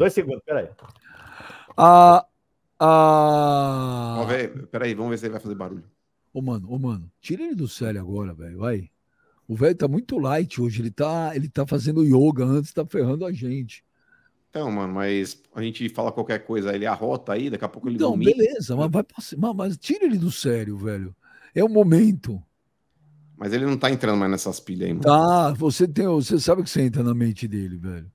Dois segundos, peraí. Ah, ah... Ó, véio, peraí, vamos ver se ele vai fazer barulho. Ô, mano, ô, mano, tira ele do sério agora, velho, vai. O velho tá muito light hoje, ele tá, ele tá fazendo yoga antes, tá ferrando a gente. Então, mano, mas a gente fala qualquer coisa, ele arrota aí, daqui a pouco ele Não, beleza, mas vai pra cima, mas tira ele do sério, velho. É o momento. Mas ele não tá entrando mais nessas pilhas aí, mano. Tá, você tem, você sabe que você entra na mente dele, velho.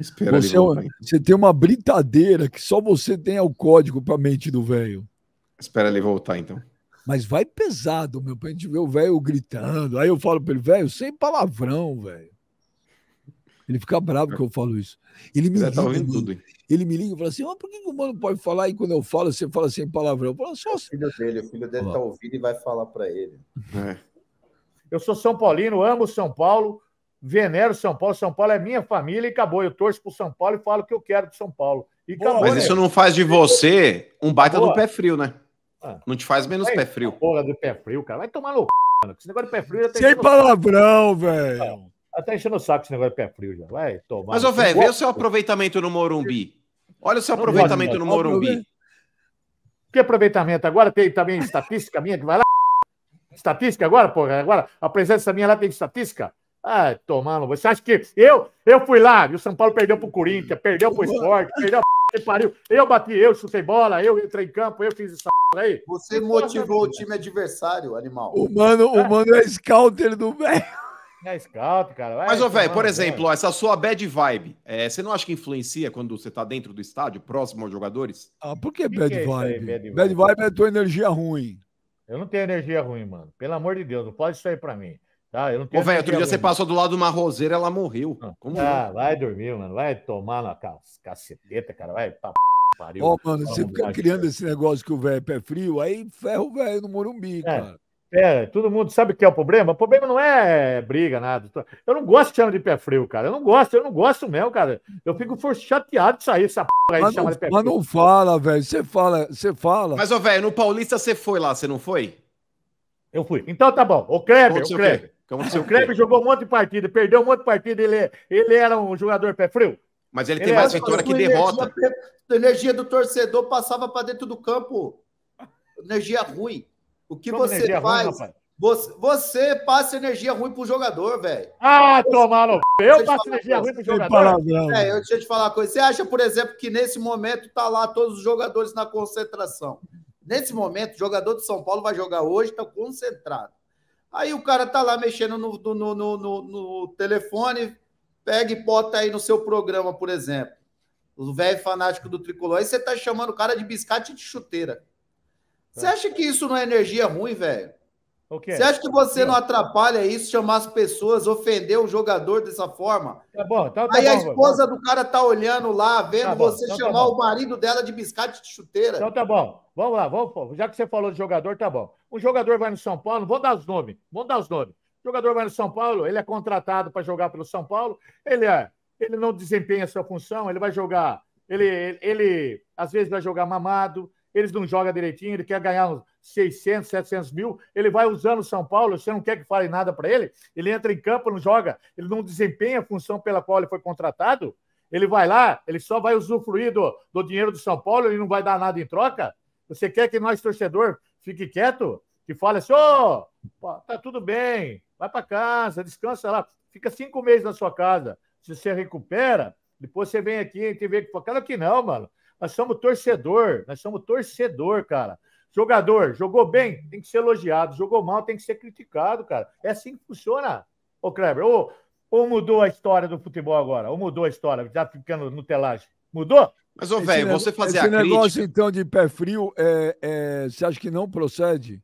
Espera você, é ali, você tem uma brincadeira que só você tem o código a mente do velho. Espera ele voltar, então. Mas vai pesado, meu, a gente ver o velho gritando. Aí eu falo para ele, velho, sem palavrão, velho. Ele fica bravo que eu falo isso. Ele me tá liga, tá ele, tudo, ele me liga e fala assim: mas por que o mano pode falar? E quando eu falo, você fala sem palavrão. Eu falo, só assim. O filho dele, o filho dele está ouvindo e vai falar para ele. É. Eu sou São Paulino, amo São Paulo, venero São Paulo. São Paulo é minha família e acabou. Eu torço pro São Paulo e falo o que eu quero de São Paulo. E Boa, acabou, mas né? isso não faz de você um baita Boa. do pé frio, né? Ah. não te faz menos pé frio. Porra do pé frio, cara. Vai tomar no mano. Esse negócio de pé frio já tem. Tá Sem palavrão, velho. Até tá enchendo o saco esse negócio de pé frio já. Vai tomar. Mas, ô, velho, vê o seu aproveitamento no Morumbi. Olha o seu aproveitamento no Morumbi. Que aproveitamento? Agora tem também estatística minha que vai lá. Estatística agora, porra? Agora a presença minha lá tem estatística? Ah, tomaram. Você acha que eu, eu fui lá e o São Paulo perdeu pro Corinthians, perdeu pro esporte, perdeu que pariu. Eu bati, eu chutei bola, eu entrei em campo, eu fiz isso aí. Você motivou o time adversário, animal. O mano, o é. mano é scouter do velho. É scout, cara. Vai, Mas, ô, velho, por exemplo, é. essa sua bad vibe, é, você não acha que influencia quando você tá dentro do estádio, próximo aos jogadores? Ah, por que, que bad, que é vibe? Aí, bad vibe? Bad vibe é tua energia ruim. Eu não tenho energia ruim, mano. Pelo amor de Deus, não pode isso aí pra mim. Tá? Eu não tenho Ô, velho, outro dia você passou do lado de uma roseira, ela morreu. Ah. Como ah, vai dormir, mano. Vai tomar na caceteta, cara. Vai pra pariu. Ó, oh, mano, você fica criando esse negócio que o velho é pé frio, aí ferro o velho no Morumbi, é. cara. É, todo mundo sabe o que é o problema? O problema não é briga, nada. Eu não gosto de chamar de pé frio, cara. Eu não gosto, eu não gosto mesmo, cara. Eu fico chateado de sair essa aí de chamar de pé frio. Mas não fala, velho. Você fala, você fala. Mas, ô, velho, no Paulista você foi lá, você não foi? Eu fui. Então tá bom. Ô, Kleber, ô, Kleber. O Kleber jogou um monte de partida, perdeu um monte de partida, ele, é, ele era um jogador pé frio. Mas ele, ele tem mais vitória que derrota. A energia do torcedor passava para dentro do campo. Energia ruim. O que você faz? Ruim, você, você, passa energia ruim pro jogador, velho. Ah, tomaram. Eu passo energia ruim pro jogador. É, eu deixa eu te falar uma coisa. Você acha, por exemplo, que nesse momento tá lá todos os jogadores na concentração? Nesse momento, o jogador do São Paulo vai jogar hoje, tá concentrado. Aí o cara tá lá mexendo no, no, no, no telefone, pega e bota aí no seu programa, por exemplo. O velho fanático do tricolor. Aí você tá chamando o cara de biscate de chuteira. Você é. acha que isso não é energia ruim, velho? Okay. Você acha que você não atrapalha isso, chamar as pessoas, ofender o jogador dessa forma? Tá bom, tá, tá Aí bom, a esposa vai. do cara tá olhando lá, vendo tá bom, você então tá chamar tá o marido dela de biscate de chuteira. Então tá bom. Vamos lá, vamos, já que você falou de jogador, tá bom. Um jogador vai no São Paulo, vou dar os nomes, vou dar os nomes. O jogador vai no São Paulo, ele é contratado para jogar pelo São Paulo, ele é, ele não desempenha a sua função, ele vai jogar, ele, ele, ele às vezes vai jogar mamado, eles não jogam direitinho, ele quer ganhar uns 600, 700 mil, ele vai usando o São Paulo, você não quer que fale nada para ele, ele entra em campo, não joga, ele não desempenha a função pela qual ele foi contratado, ele vai lá, ele só vai usufruir do, do dinheiro do São Paulo, ele não vai dar nada em troca? Você quer que nós, torcedor, fique quieto? Que fale assim, ô, oh, tá tudo bem, vai para casa, descansa lá, fica cinco meses na sua casa, se você recupera, depois você vem aqui e a gente vê que... Claro que não, mano. Nós somos torcedor, nós somos torcedor, cara. Jogador, jogou bem, tem que ser elogiado. Jogou mal, tem que ser criticado, cara. É assim que funciona, ô Kleber. Ou, ou mudou a história do futebol agora? Ou mudou a história? Já ficando no telagem. Mudou? Mas, ô, velho, você fazer esse a Esse negócio, então, de pé frio, é, é, você acha que não procede?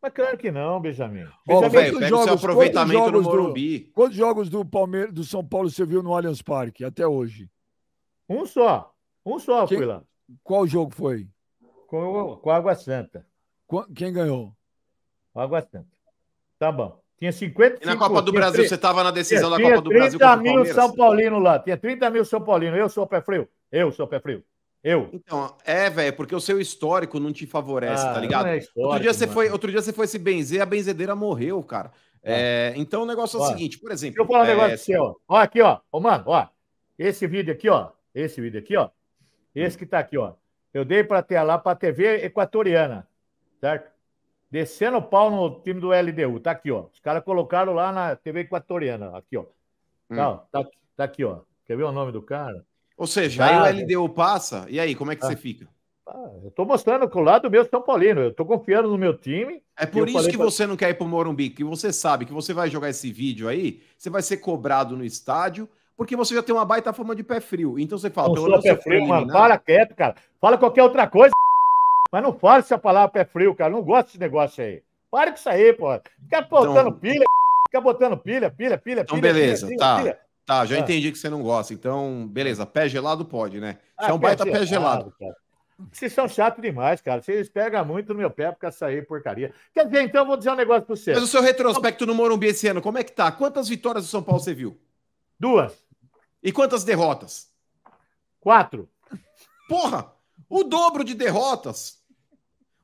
Mas claro que não, Benjamin. Ó, velho, pega jogos, seu aproveitamento no Morumbi. Do, quantos jogos do Palmeiras, do São Paulo você viu no Allianz Parque até hoje? Um só. Um só Quem... fui lá. Qual jogo foi? Com, com Água Santa. Quem ganhou? Água Santa. Tá bom. Tinha 50 E na Copa do Brasil, 30, você estava na decisão da Copa do Brasil. Tinha 30 mil São Paulino lá. Tinha 30 mil São Paulino. Eu sou pé frio. Eu sou pé frio. Eu. Então, é, velho, porque o seu histórico não te favorece, tá ah, tá ligado? É outro, dia você foi, outro dia você foi se benzer, a benzedeira morreu, cara. É. É, então o negócio é o seguinte, por exemplo. Deixa eu falar um é, negócio pra você, ó. Ó, aqui, ó. Ô, mano, ó. Esse vídeo aqui, ó. Esse vídeo aqui, ó. Esse que está aqui, ó. Eu dei para ter lá para a TV equatoriana, certo? Descendo o pau no time do LDU, tá aqui, ó. Os caras colocaram lá na TV equatoriana, aqui, ó. Tá, hum. tá, tá, tá, aqui, ó. Quer ver o nome do cara? Ou seja, tá, aí o LDU passa, e aí, como é que ah. você fica? Ah, eu tô mostrando que o lado meu é São Paulino, eu tô confiando no meu time. É por isso que pra... você não quer ir pro Morumbi, que você sabe que você vai jogar esse vídeo aí, você vai ser cobrado no estádio, porque você já tem uma baita forma de pé frio. Então você fala. Não sou pé frio, mano. Para quieto, cara. Fala qualquer outra coisa. Mas não fala essa palavra pé frio, cara. Não gosto desse negócio aí. Para com isso aí, pô. Fica então- botando então... pilha, fica botando pilha, pilha, pilha. Então, beleza, pilha, tá. Pilha. Tá, já ah. entendi que você não gosta. Então, beleza, pé gelado pode, né? ah, é um baita pé gelado. Vocês são chato demais, cara. Vocês pegam muito no meu pé porque sair porcaria. Quer dizer, então eu vou dizer um negócio pra você. Mas o seu retrospecto no Morumbi esse ano, como é que tá? Quantas vitórias do São Paulo você viu? Duas. E quantas derrotas? Quatro. Porra! O dobro de derrotas.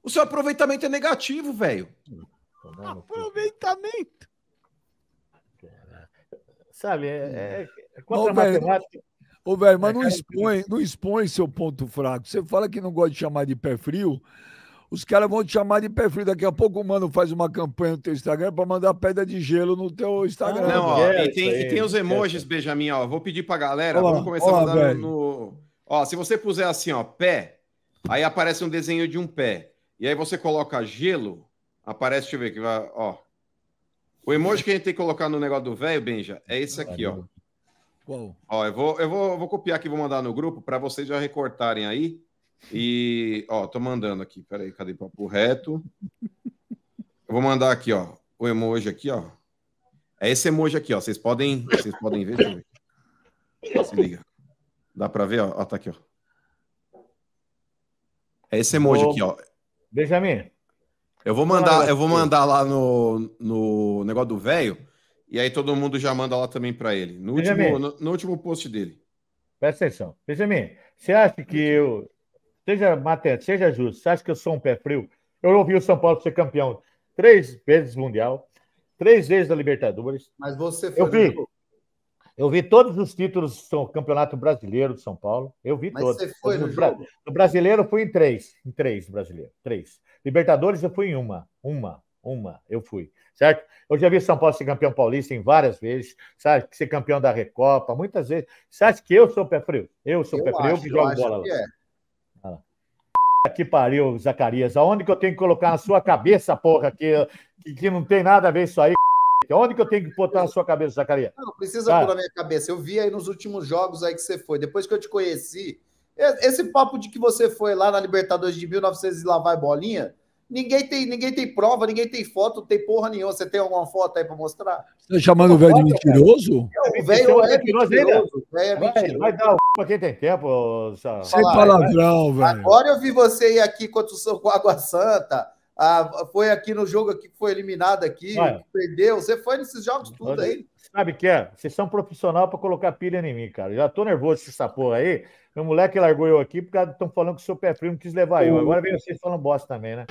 O seu aproveitamento é negativo, velho. Aproveitamento. Sabe, é, hum. é, é contra Ô, matemática. Ô, velho, mas é, não é expõe, não expõe seu ponto fraco. Você fala que não gosta de chamar de pé frio, os caras vão te chamar de perfil. Daqui a pouco o mano faz uma campanha no teu Instagram para mandar pedra de gelo no teu Instagram. não, ó, é, e, tem, é, e, tem, os emojis, é. Benjamin, ó. Vou pedir pra galera, olá, vamos começar olá, mandando no. Ó, se você puser assim, ó, pé, aí aparece um desenho de um pé. E aí você coloca gelo, aparece, deixa eu ver que vai, ó. O emoji que a gente tem que colocar no negócio do velho, Benja, é esse aqui, ó. Qual? Ó, eu vou, eu vou, eu vou copiar aqui, vou mandar no grupo para vocês já recortarem aí. E, ó, tô mandando aqui. Peraí, cadê papo reto? Eu vou mandar aqui, ó. O emoji aqui, ó. É esse emoji aqui, ó. Vocês podem, vocês podem ver. Se liga. Dá pra ver, ó. ó tá aqui, ó. É esse emoji Ô, aqui, ó. Benjamin. Eu vou mandar, eu vou mandar lá no, no negócio do velho. E aí todo mundo já manda lá também para ele. No último, no, no último post dele. Presta atenção. Benjamin, você acha que eu, Seja, matéria, seja justo. Você acha que eu sou um pé frio? Eu ouvi vi o São Paulo ser campeão três vezes mundial, três vezes da Libertadores. Mas você foi. Eu vi. Eu vi todos os títulos do Campeonato Brasileiro de São Paulo. Eu vi Mas todos. Você foi no, jogo? no Brasileiro eu fui em três. Em três, brasileiro. Três. Libertadores eu fui em uma. Uma. Uma. Eu fui. Certo? Eu já vi São Paulo ser campeão paulista em várias vezes. Sabe? Ser campeão da Recopa, muitas vezes. Você acha que eu sou pé frio? Eu sou o pé frio, eu que jogo bola lá. É que pariu, Zacarias. Aonde que eu tenho que colocar na sua cabeça, porra, que, que, não tem nada a ver isso aí? Onde que eu tenho que botar na sua cabeça, Zacarias? Não, precisa ah. pôr na minha cabeça. Eu vi aí nos últimos jogos aí que você foi. Depois que eu te conheci, esse papo de que você foi lá na Libertadores de 1900 e lá vai bolinha, Ninguém tem, ninguém tem prova, ninguém tem foto, não tem porra nenhuma. Você tem alguma foto aí para mostrar? Você tá chamando o velho de né? mentiroso? É é o velho é mentiroso. Vai, dar o pra quem tem tempo, Sem palavrão, velho. Agora eu vi você ir aqui contra o a Água Santa ah, foi aqui no jogo aqui que foi eliminado aqui, perdeu. Você foi nesses jogos tudo aí. Sabe o que é? Vocês são profissional para colocar pilha em mim, cara. já tô nervoso com essa porra aí. Meu moleque largou eu aqui porque estão falando que o seu pé frio não quis levar eu. Agora vem vocês falando bosta também, né?